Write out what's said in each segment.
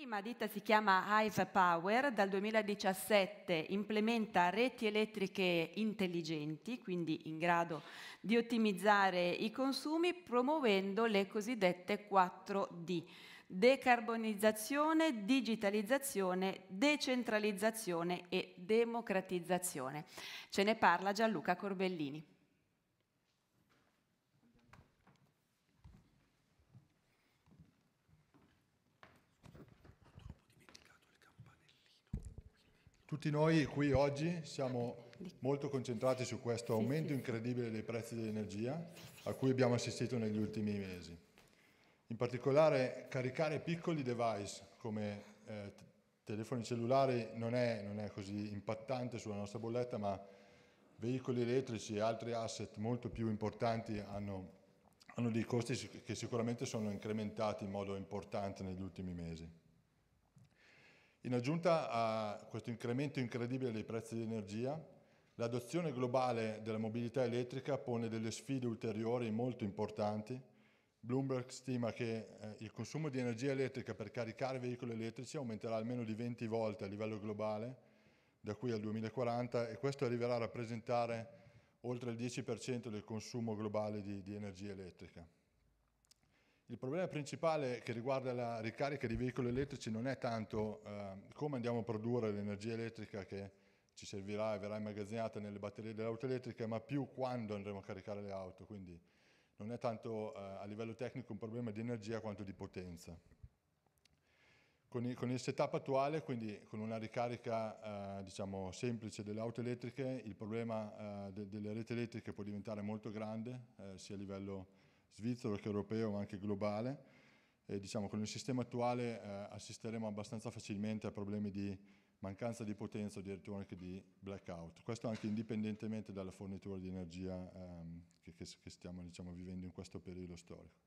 prima ditta si chiama Hive Power, dal 2017 implementa reti elettriche intelligenti, quindi in grado di ottimizzare i consumi, promuovendo le cosiddette 4D, decarbonizzazione, digitalizzazione, decentralizzazione e democratizzazione. Ce ne parla Gianluca Corbellini. Tutti noi qui oggi siamo molto concentrati su questo aumento incredibile dei prezzi dell'energia a cui abbiamo assistito negli ultimi mesi. In particolare caricare piccoli device come eh, telefoni cellulari non è, non è così impattante sulla nostra bolletta, ma veicoli elettrici e altri asset molto più importanti hanno hanno dei costi che sicuramente sono incrementati in modo importante negli ultimi mesi. In aggiunta a questo incremento incredibile dei prezzi di energia, l'adozione globale della mobilità elettrica pone delle sfide ulteriori molto importanti. Bloomberg stima che eh, il consumo di energia elettrica per caricare veicoli elettrici aumenterà almeno di 20 volte a livello globale da qui al 2040 e questo arriverà a rappresentare oltre il 10% del consumo globale di, di energia elettrica. Il problema principale che riguarda la ricarica di veicoli elettrici non è tanto eh, come andiamo a produrre l'energia elettrica che ci servirà e verrà immagazzinata nelle batterie delle auto elettriche, ma più quando andremo a caricare le auto. Quindi non è tanto eh, a livello tecnico un problema di energia quanto di potenza. Con il, con il setup attuale, quindi con una ricarica eh, diciamo, semplice delle auto elettriche, il problema eh, de, delle reti elettriche può diventare molto grande, eh, sia a livello svizzero che europeo ma anche globale. E, diciamo, con il sistema attuale eh, assisteremo abbastanza facilmente a problemi di mancanza di potenza o addirittura anche di blackout. Questo anche indipendentemente dalla fornitura di energia ehm, che, che, che, stiamo diciamo, vivendo in questo periodo storico.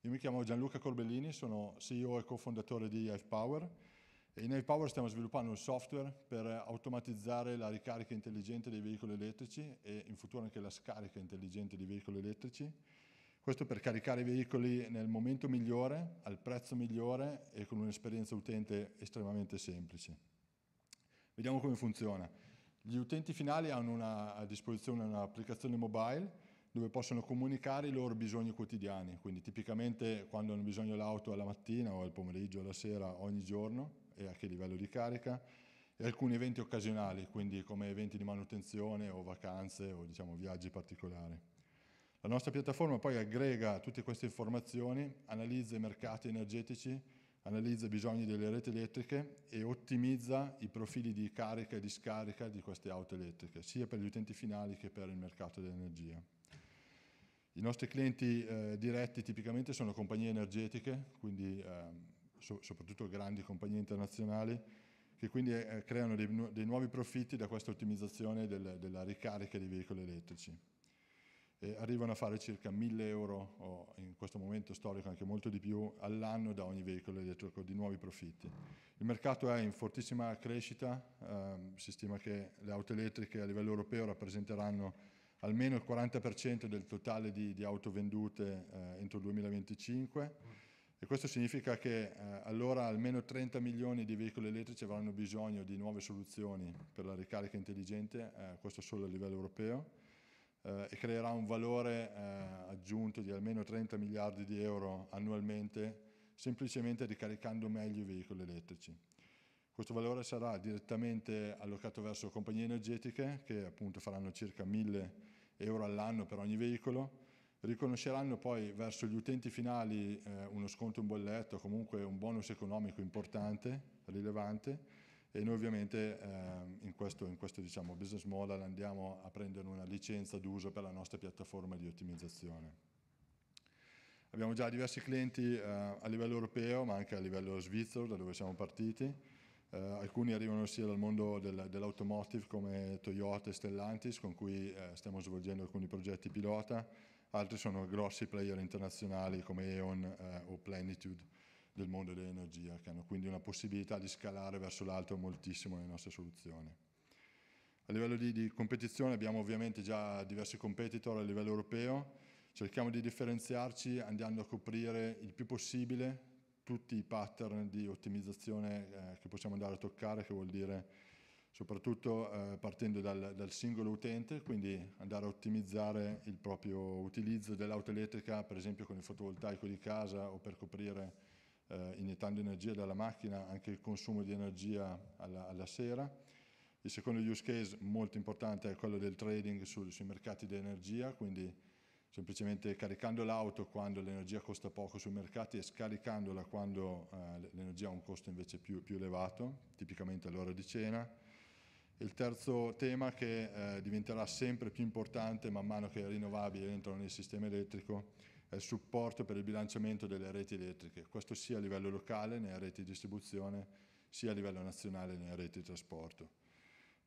Io mi chiamo Gianluca Corbellini, sono CEO e cofondatore di Hive in Hive stiamo sviluppando un software per automatizzare la ricarica intelligente dei veicoli elettrici e in futuro anche la scarica intelligente dei veicoli elettrici questo per caricare i veicoli nel momento migliore, al prezzo migliore e con un'esperienza utente estremamente semplice. Vediamo come funziona. Gli utenti finali hanno una, a disposizione un'applicazione mobile dove possono comunicare i loro bisogni quotidiani, quindi tipicamente quando hanno bisogno dell'auto alla mattina o al pomeriggio, alla sera, ogni giorno e a che livello di carica, e alcuni eventi occasionali, quindi come eventi di manutenzione o vacanze o diciamo, viaggi particolari. La nostra piattaforma poi aggrega tutte queste informazioni, analizza i mercati energetici, analizza i bisogni delle reti elettriche e ottimizza i profili di carica e di scarica di queste auto elettriche, sia per gli utenti finali che per il mercato dell'energia. I nostri clienti eh, diretti tipicamente sono compagnie energetiche, quindi eh, so, soprattutto grandi compagnie internazionali, che quindi eh, creano dei, dei, nuovi profitti da questa ottimizzazione del, della ricarica dei veicoli elettrici eh, arrivano a fare circa 1000 euro, o in questo momento storico anche molto di più, all'anno da ogni veicolo elettrico di nuovi profitti. Il mercato è in fortissima crescita, ehm, si stima che le auto elettriche a livello europeo rappresenteranno almeno il 40% del totale di, di auto vendute eh, entro il 2025 e questo significa che eh, allora almeno 30 milioni di veicoli elettrici avranno bisogno di nuove soluzioni per la ricarica intelligente, eh, questo solo a livello europeo eh, e creerà un valore eh, aggiunto di almeno 30 miliardi di euro annualmente semplicemente ricaricando meglio i veicoli elettrici. Questo valore sarà direttamente allocato verso compagnie energetiche che appunto faranno circa 1000 euro all'anno per ogni veicolo, riconosceranno poi verso gli utenti finali eh, uno sconto in bolletto, comunque un bonus economico importante, rilevante, e noi ovviamente eh, in questo, in questo diciamo, business model andiamo a prendere una licenza d'uso per la nostra piattaforma di ottimizzazione. Abbiamo già diversi clienti eh, a livello europeo ma anche a livello svizzero da dove siamo partiti, eh, alcuni arrivano sia dal mondo del, dell'automotive come Toyota e Stellantis con cui eh, stiamo svolgendo alcuni progetti pilota, altri sono grossi player internazionali come E.ON eh, o Plenitude del mondo dell'energia, che hanno quindi una possibilità di scalare verso l'alto moltissimo le nostre soluzioni. A livello di, di competizione abbiamo ovviamente già diversi competitor a livello europeo, cerchiamo di differenziarci andando a coprire il più possibile tutti i pattern di ottimizzazione eh, che possiamo andare a toccare, che vuol dire soprattutto eh, partendo dal, dal, singolo utente, quindi andare a ottimizzare il proprio utilizzo dell'auto elettrica, per esempio con il fotovoltaico di casa o per coprire eh, iniettando energia dalla macchina anche il consumo di energia alla, alla sera. Il secondo use case molto importante è quello del trading su, sui mercati di energia, quindi semplicemente caricando l'auto quando l'energia costa poco sui mercati e scaricandola quando eh, l'energia ha un costo invece più, più elevato, tipicamente all'ora di cena. Il terzo tema che eh, diventerà sempre più importante man mano che i rinnovabili entrano nel sistema elettrico è eh, supporto per il bilanciamento delle reti elettriche, questo sia a livello locale nelle reti di distribuzione, sia a livello nazionale nelle reti di trasporto.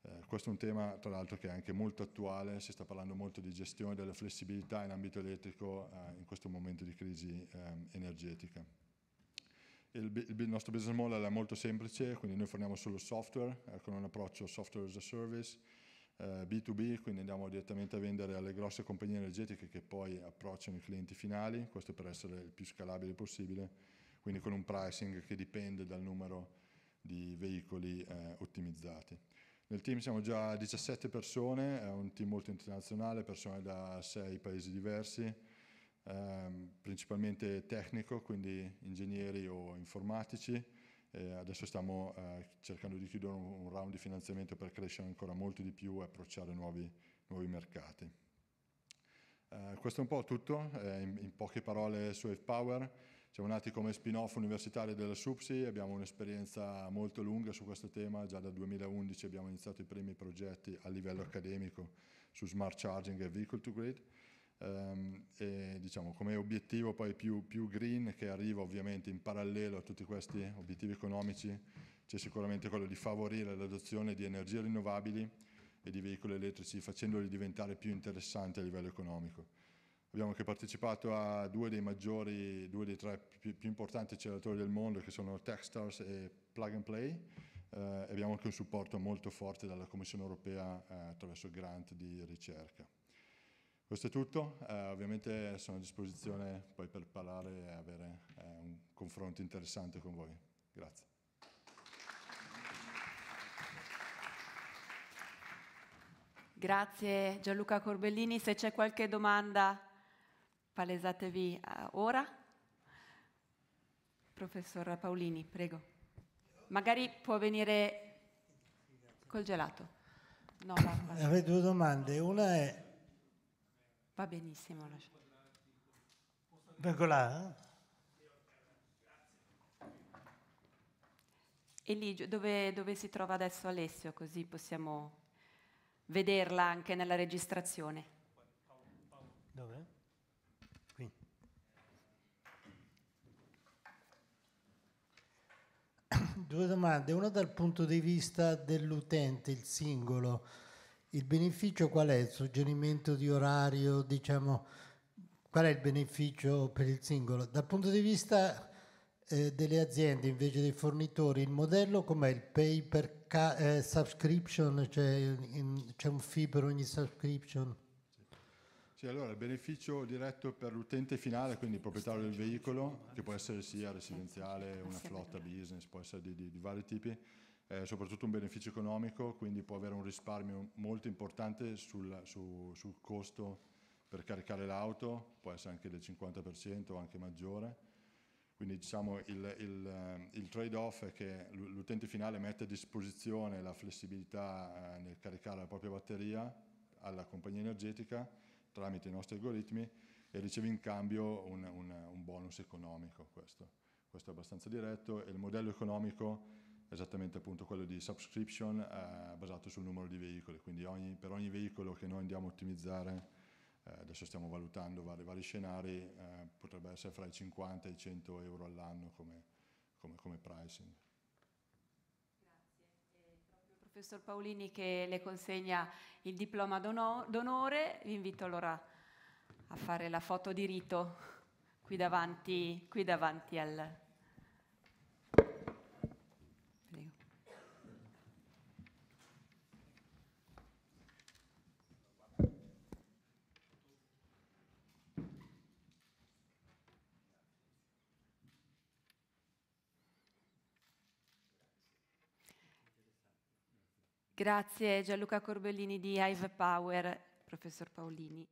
Eh, questo è un tema tra l'altro che è anche molto attuale, si sta parlando molto di gestione della flessibilità in ambito elettrico eh, in questo momento di crisi eh, energetica. Il, il, nostro business model è molto semplice, quindi noi forniamo solo software eh, con un approccio software as a service, B2B, eh, quindi andiamo direttamente a vendere alle grosse compagnie energetiche che poi approcciano i clienti finali, questo per essere il più scalabile possibile, quindi con un pricing che dipende dal numero di veicoli eh, ottimizzati. Nel team siamo già 17 persone, è un team molto internazionale, persone da 6 paesi diversi, ehm, principalmente tecnico, quindi ingegneri o informatici, eh, adesso stiamo eh, cercando di chiudere un, un, round di finanziamento per crescere ancora molto di più e approcciare nuovi, nuovi mercati. Eh, questo è un po' tutto, eh, in, in, poche parole su Wave Power. Siamo nati come spin-off universitario della SUPSI, abbiamo un'esperienza molto lunga su questo tema, già dal 2011 abbiamo iniziato i primi progetti a livello accademico su smart charging e vehicle to grid. Ehm, e diciamo come obiettivo poi più, più, green che arriva ovviamente in parallelo a tutti questi obiettivi economici c'è sicuramente quello di favorire l'adozione di energie rinnovabili e di veicoli elettrici facendoli diventare più interessanti a livello economico. Abbiamo anche partecipato a due dei maggiori, due dei tre più, più importanti acceleratori del mondo che sono Techstars e Plug and Play eh, e abbiamo anche un supporto molto forte dalla Commissione Europea eh, attraverso grant di ricerca. Questo è tutto, eh, ovviamente sono a disposizione poi per parlare e avere eh, un confronto interessante con voi. Grazie. Grazie Gianluca Corbellini, se c'è qualche domanda palesatevi eh, ora. Professor Paolini, prego. Magari può venire col gelato. No, Avrei due domande, una è Va benissimo. Pergolà? E lì dove, dove si trova adesso Alessio, così possiamo vederla anche nella registrazione. Dove? Qui. Due domande, una dal punto di vista dell'utente, il singolo il beneficio qual è? Il suggerimento di orario, diciamo, qual è il beneficio per il singolo? Dal punto di vista eh, delle aziende invece dei fornitori, il modello com'è? Il pay per ca- eh, subscription, cioè in, c'è un fee per ogni subscription? Sì, allora il beneficio diretto per l'utente finale, quindi il proprietario del veicolo, che può essere sia residenziale, una flotta business, può essere di, di, di vari tipi, eh, soprattutto un beneficio economico, quindi può avere un risparmio molto importante sul, su, sul costo per caricare l'auto, può essere anche del 50% o anche maggiore. Quindi diciamo il, il, eh, il trade-off è che l'utente finale mette a disposizione la flessibilità eh, nel caricare la propria batteria alla compagnia energetica tramite i nostri algoritmi e riceve in cambio un, un, un bonus economico. Questo. questo è abbastanza diretto e il modello economico esattamente appunto quello di subscription eh, basato sul numero di veicoli, quindi ogni, per ogni veicolo che noi andiamo a ottimizzare, eh, adesso stiamo valutando vari, vari scenari, eh, potrebbe essere fra i 50 e i 100 euro all'anno come, come, come pricing. il Professor Paolini che le consegna il diploma d'onore, vi invito allora a fare la foto di rito qui davanti, qui davanti al, Grazie Gianluca Corbellini di Ive Power, professor Paolini.